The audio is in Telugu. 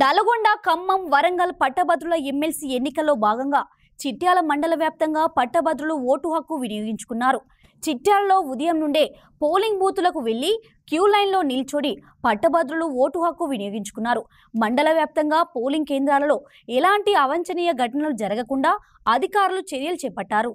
నల్గొండ ఖమ్మం వరంగల్ పట్టభద్రుల ఎమ్మెల్సీ ఎన్నికల్లో భాగంగా చిట్యాల మండల వ్యాప్తంగా పట్టభద్రులు ఓటు హక్కు వినియోగించుకున్నారు చిట్యాలలో ఉదయం నుండే పోలింగ్ బూతులకు వెళ్లి క్యూ లైన్లో నిల్చొని పట్టభద్రులు ఓటు హక్కు వినియోగించుకున్నారు మండల వ్యాప్తంగా పోలింగ్ కేంద్రాలలో ఎలాంటి అవంచనీయ ఘటనలు జరగకుండా అధికారులు చర్యలు చేపట్టారు